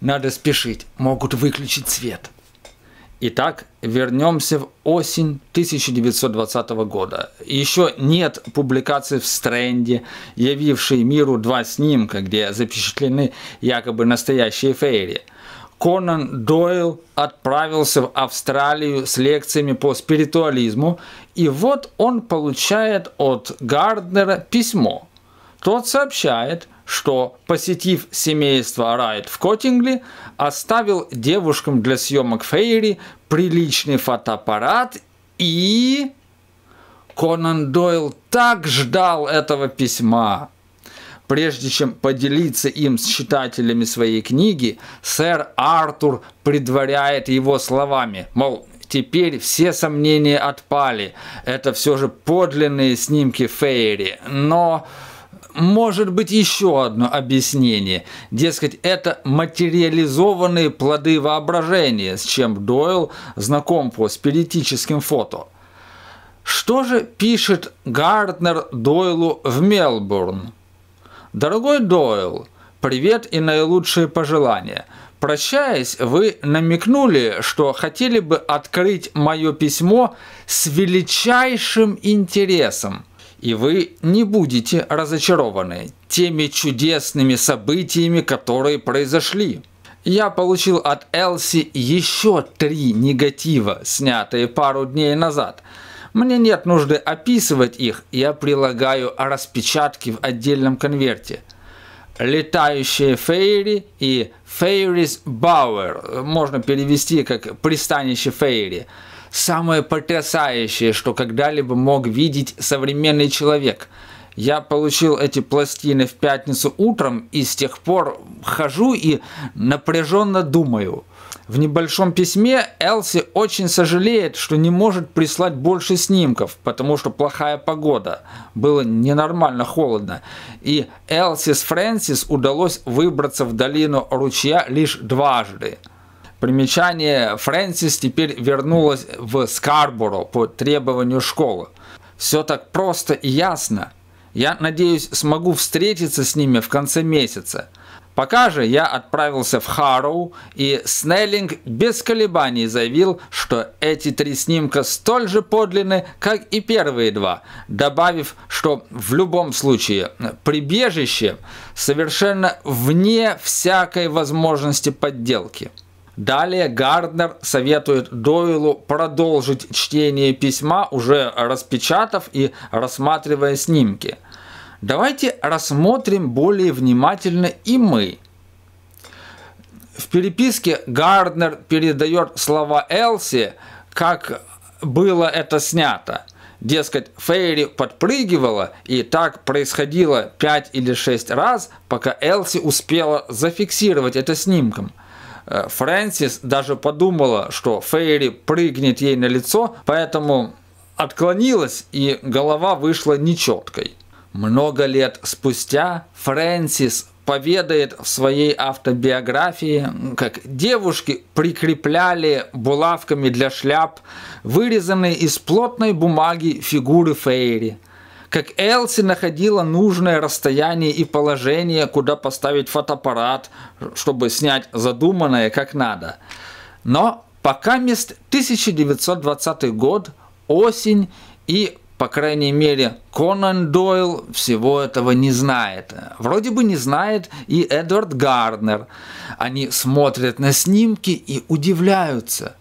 Надо спешить, могут выключить свет. Итак, вернемся в осень 1920 года. Еще нет публикации в Стренде, явившей миру два снимка, где запечатлены якобы настоящие фейри. Конан Дойл отправился в Австралию с лекциями по спиритуализму, и вот он получает от Гарднера письмо. Тот сообщает, что, посетив семейство Райт в Коттингли, оставил девушкам для съемок Фейри приличный фотоаппарат и... Конан Дойл так ждал этого письма. Прежде чем поделиться им с читателями своей книги, сэр Артур предваряет его словами, мол, теперь все сомнения отпали, это все же подлинные снимки Фейри, но может быть еще одно объяснение. Дескать, это материализованные плоды воображения, с чем Дойл знаком по спиритическим фото. Что же пишет Гарднер Дойлу в Мелбурн? «Дорогой Дойл, привет и наилучшие пожелания. Прощаясь, вы намекнули, что хотели бы открыть мое письмо с величайшим интересом – и вы не будете разочарованы теми чудесными событиями, которые произошли. Я получил от Элси еще три негатива, снятые пару дней назад. Мне нет нужды описывать их, я прилагаю распечатки в отдельном конверте. «Летающие фейри» и фейрис Бауэр, можно перевести как «пристанище фейри» самое потрясающее, что когда-либо мог видеть современный человек. Я получил эти пластины в пятницу утром и с тех пор хожу и напряженно думаю. В небольшом письме Элси очень сожалеет, что не может прислать больше снимков, потому что плохая погода. Было ненормально холодно. И Элси с Фрэнсис удалось выбраться в долину ручья лишь дважды. Примечание, Фрэнсис теперь вернулась в Скарборо по требованию школы. Все так просто и ясно. Я надеюсь, смогу встретиться с ними в конце месяца. Пока же я отправился в Харроу, и Снеллинг без колебаний заявил, что эти три снимка столь же подлинны, как и первые два, добавив, что в любом случае прибежище совершенно вне всякой возможности подделки. Далее Гарднер советует Дойлу продолжить чтение письма, уже распечатав и рассматривая снимки. Давайте рассмотрим более внимательно и мы. В переписке Гарднер передает слова Элси, как было это снято. Дескать, Фейри подпрыгивала, и так происходило 5 или 6 раз, пока Элси успела зафиксировать это снимком. Э, Фрэнсис даже подумала, что Фейри прыгнет ей на лицо, поэтому отклонилась и голова вышла нечеткой. Много лет спустя Фрэнсис поведает в своей автобиографии, как девушки прикрепляли булавками для шляп вырезанные из плотной бумаги фигуры Фейри – как Элси находила нужное расстояние и положение, куда поставить фотоаппарат, чтобы снять задуманное как надо. Но пока мест 1920 год, осень и по крайней мере, Конан Дойл всего этого не знает. Вроде бы не знает и Эдвард Гарднер. Они смотрят на снимки и удивляются.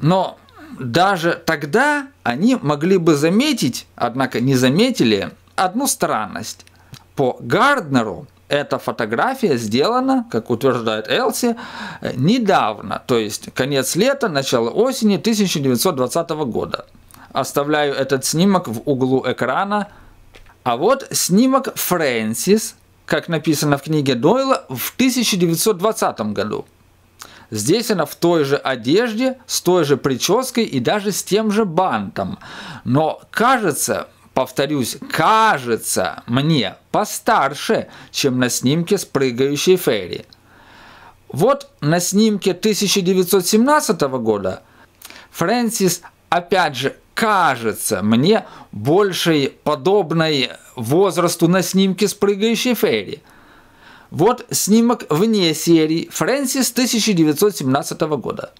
Но даже тогда они могли бы заметить, однако не заметили, одну странность. По Гарднеру эта фотография сделана, как утверждает Элси, недавно, то есть конец лета, начало осени 1920 года. Оставляю этот снимок в углу экрана. А вот снимок Фрэнсис, как написано в книге Дойла, в 1920 году. Здесь она в той же одежде, с той же прической и даже с тем же бантом. Но кажется, повторюсь, кажется мне постарше, чем на снимке с прыгающей Ферри. Вот на снимке 1917 года Фрэнсис опять же кажется мне большей подобной возрасту на снимке с прыгающей Ферри. Вот снимок вне серии Фрэнсис 1917 года.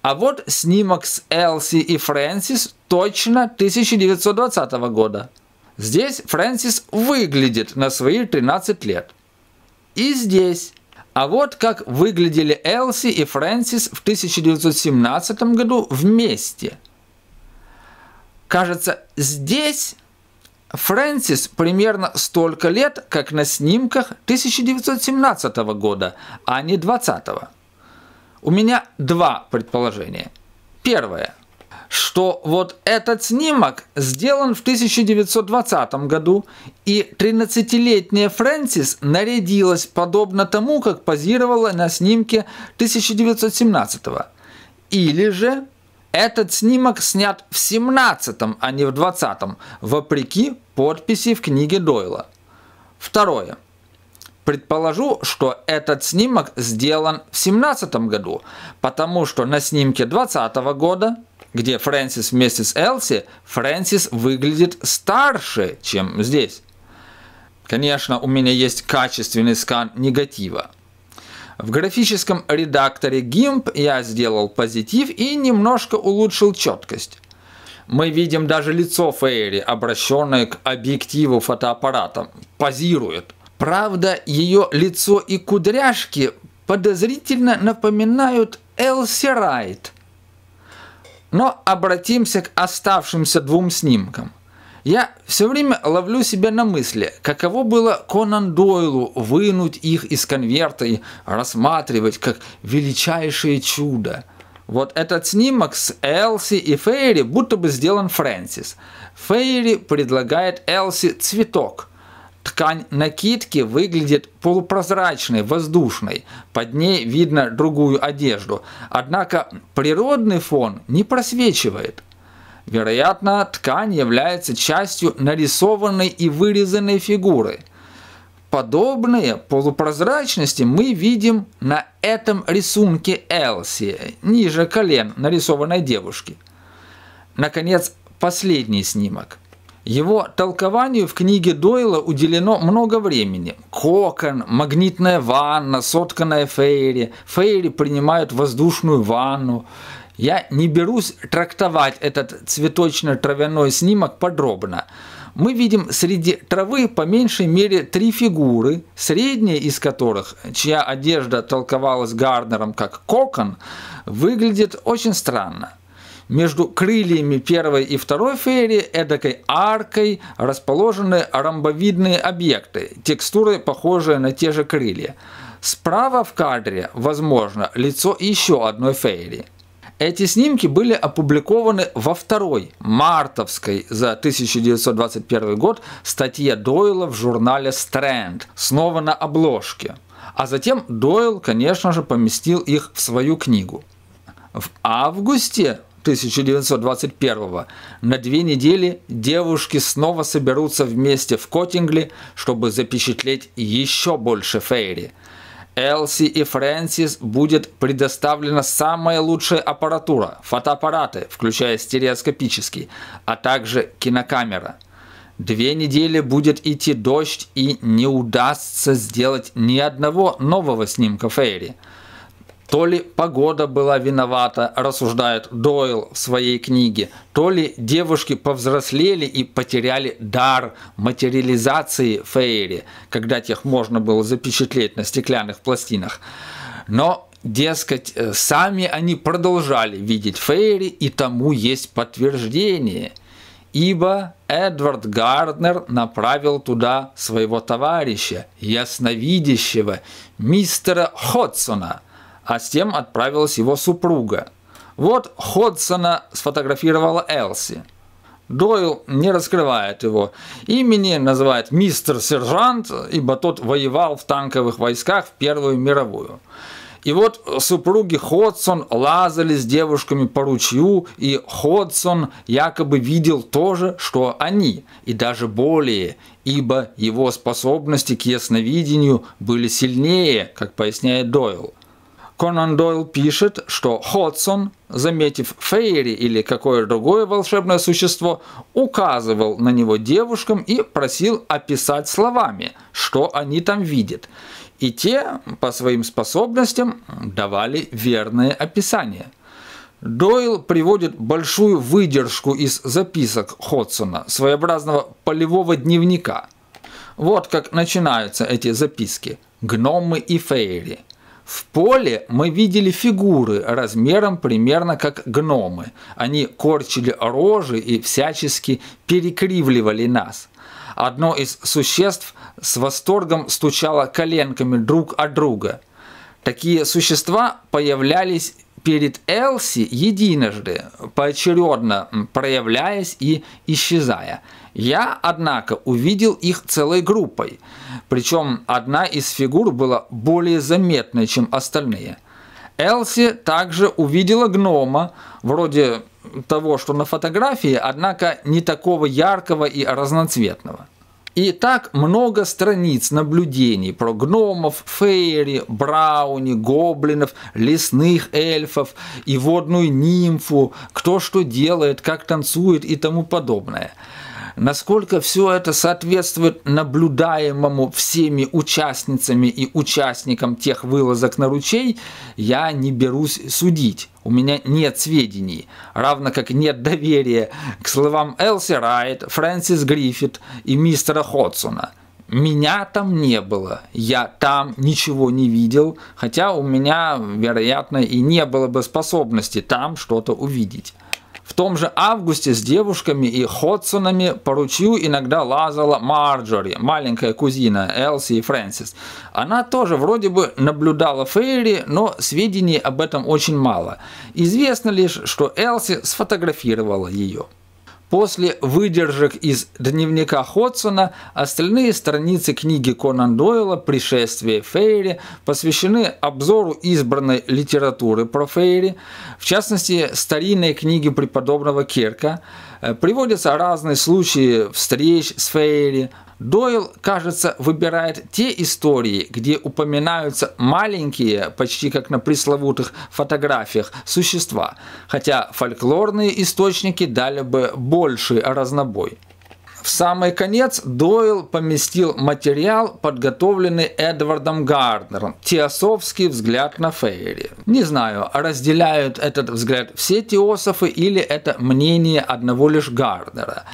А вот снимок с Элси и Фрэнсис точно 1920 года. Здесь Фрэнсис выглядит на свои 13 лет. И здесь. А вот как выглядели Элси и Фрэнсис в 1917 году вместе. Кажется, здесь Фрэнсис примерно столько лет, как на снимках 1917 года, а не 20 -го. У меня два предположения. Первое, что вот этот снимок сделан в 1920 году, и 13-летняя Фрэнсис нарядилась подобно тому, как позировала на снимке 1917 года. Или же этот снимок снят в 17-м, а не в 20-м, вопреки подписи в книге Дойла. Второе. Предположу, что этот снимок сделан в 17 году, потому что на снимке 20 года, где Фрэнсис вместе с Элси, Фрэнсис выглядит старше, чем здесь. Конечно, у меня есть качественный скан негатива. В графическом редакторе GIMP я сделал позитив и немножко улучшил четкость. Мы видим даже лицо Фейри, обращенное к объективу фотоаппарата. Позирует. Правда, ее лицо и кудряшки подозрительно напоминают Элси Райт. Но обратимся к оставшимся двум снимкам – я все время ловлю себя на мысли, каково было Конан Дойлу вынуть их из конверта и рассматривать как величайшее чудо. Вот этот снимок с Элси и Фейри будто бы сделан Фрэнсис. Фейри предлагает Элси цветок. Ткань накидки выглядит полупрозрачной, воздушной. Под ней видно другую одежду. Однако природный фон не просвечивает. Вероятно, ткань является частью нарисованной и вырезанной фигуры. Подобные полупрозрачности мы видим на этом рисунке Элси, ниже колен нарисованной девушки. Наконец, последний снимок. Его толкованию в книге Дойла уделено много времени. Кокон, магнитная ванна, сотканная фейри. Фейри принимают воздушную ванну. Я не берусь трактовать этот цветочно-травяной снимок подробно. Мы видим среди травы по меньшей мере три фигуры, средняя из которых, чья одежда толковалась Гарнером как кокон, выглядит очень странно. Между крыльями первой и второй фейри эдакой аркой расположены ромбовидные объекты, текстуры, похожие на те же крылья. Справа в кадре, возможно, лицо еще одной фейри – эти снимки были опубликованы во второй, мартовской за 1921 год, статье Дойла в журнале «Стрэнд», снова на обложке. А затем Дойл, конечно же, поместил их в свою книгу. В августе 1921 на две недели девушки снова соберутся вместе в Коттингли, чтобы запечатлеть еще больше Фейри – Элси и Фрэнсис будет предоставлена самая лучшая аппаратура, фотоаппараты, включая стереоскопический, а также кинокамера. Две недели будет идти дождь и не удастся сделать ни одного нового снимка Фейри – то ли погода была виновата, рассуждает Дойл в своей книге, то ли девушки повзрослели и потеряли дар материализации Фейри, когда тех можно было запечатлеть на стеклянных пластинах. Но дескать, э, сами они продолжали видеть Фейри, и тому есть подтверждение, ибо Эдвард Гарднер направил туда своего товарища, ясновидящего, мистера Ходсона – а с тем отправилась его супруга. Вот Ходсона сфотографировала Элси. Дойл не раскрывает его имени, называет мистер сержант, ибо тот воевал в танковых войсках в Первую мировую. И вот супруги Ходсон лазали с девушками по ручью, и Ходсон якобы видел то же, что они, и даже более, ибо его способности к ясновидению были сильнее, как поясняет Дойл. Конан Дойл пишет, что Ходсон, заметив Фейри или какое другое волшебное существо, указывал на него девушкам и просил описать словами, что они там видят. И те по своим способностям давали верное описание. Дойл приводит большую выдержку из записок Ходсона, своеобразного полевого дневника. Вот как начинаются эти записки «Гномы и Фейри». В поле мы видели фигуры размером примерно как гномы. Они корчили рожи и всячески перекривливали нас. Одно из существ с восторгом стучало коленками друг от друга. Такие существа появлялись перед Элси единожды, поочередно проявляясь и исчезая. Я, однако, увидел их целой группой, причем одна из фигур была более заметной, чем остальные. Элси также увидела гнома, вроде того, что на фотографии, однако не такого яркого и разноцветного. И так много страниц наблюдений про гномов, фейри, брауни, гоблинов, лесных эльфов и водную нимфу, кто что делает, как танцует и тому подобное – насколько все это соответствует наблюдаемому всеми участницами и участникам тех вылазок на ручей, я не берусь судить. У меня нет сведений, равно как нет доверия к словам Элси Райт, Фрэнсис Гриффит и мистера Ходсона – меня там не было, я там ничего не видел, хотя у меня, вероятно, и не было бы способности там что-то увидеть. В том же августе с девушками и Ходсонами поручил иногда лазала Марджори, маленькая кузина Элси и Фрэнсис. Она тоже вроде бы наблюдала Фейри, но сведений об этом очень мало. Известно лишь, что Элси сфотографировала ее. После выдержек из дневника Ходсона остальные страницы книги Конан Дойла «Пришествие Фейри» посвящены обзору избранной литературы про Фейри, в частности, старинной книги преподобного Кирка. Э, приводятся разные случаи встреч с Фейри – Дойл, кажется, выбирает те истории, где упоминаются маленькие, почти как на пресловутых фотографиях, существа, хотя фольклорные источники дали бы больший разнобой. В самый конец Дойл поместил материал, подготовленный Эдвардом Гарднером «Теософский взгляд на Фейри». Не знаю, разделяют этот взгляд все теософы или это мнение одного лишь Гарднера.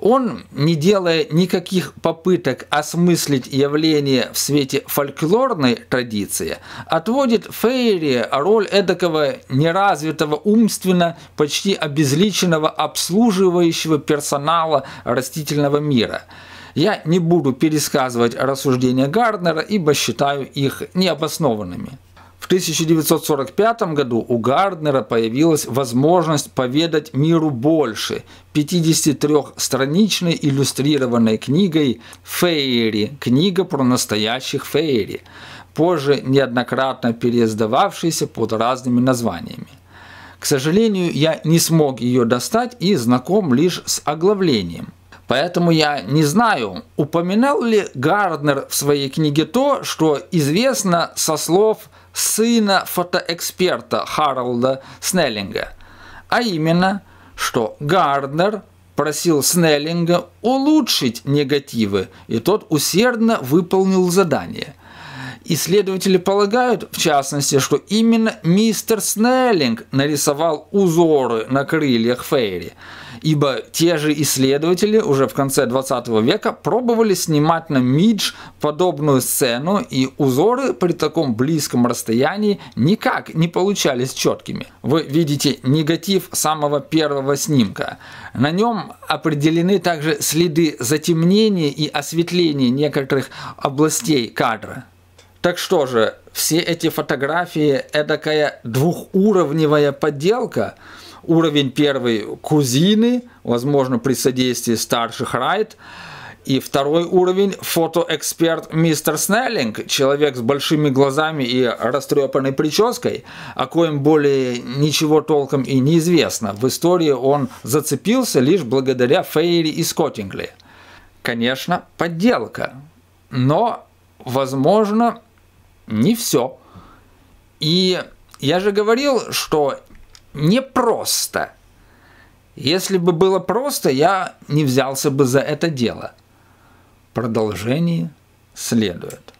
Он, не делая никаких попыток осмыслить явление в свете фольклорной традиции, отводит Фейри роль эдакого неразвитого умственно почти обезличенного обслуживающего персонала растительного мира. Я не буду пересказывать рассуждения Гарднера, ибо считаю их необоснованными. 1945 году у Гарднера появилась возможность поведать миру больше 53-страничной иллюстрированной книгой «Фейри» – книга про настоящих фейри, позже неоднократно переиздававшейся под разными названиями. К сожалению, я не смог ее достать и знаком лишь с оглавлением. Поэтому я не знаю, упоминал ли Гарднер в своей книге то, что известно со слов сына фотоэксперта Харалда Снеллинга, а именно, что Гарднер просил Снеллинга улучшить негативы, и тот усердно выполнил задание. Исследователи полагают, в частности, что именно мистер Снеллинг нарисовал узоры на крыльях Фейри – ибо те же исследователи уже в конце 20 века пробовали снимать на мидж подобную сцену, и узоры при таком близком расстоянии никак не получались четкими. Вы видите негатив самого первого снимка. На нем определены также следы затемнения и осветления некоторых областей кадра. Так что же, все эти фотографии – эдакая двухуровневая подделка – Уровень первый – кузины, возможно, при содействии старших райт. И второй уровень – фотоэксперт мистер Снеллинг, человек с большими глазами и растрепанной прической, о коем более ничего толком и неизвестно. В истории он зацепился лишь благодаря Фейри и Скоттингли. Конечно, подделка, но, возможно, не все. И я же говорил, что непросто. Если бы было просто, я не взялся бы за это дело. Продолжение следует.